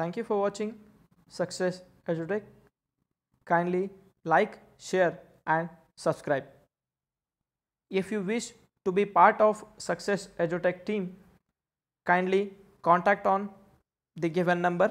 Thank you for watching Success EduTech. Kindly like, share and subscribe. If you wish to be part of Success EduTech team, kindly contact on the given number.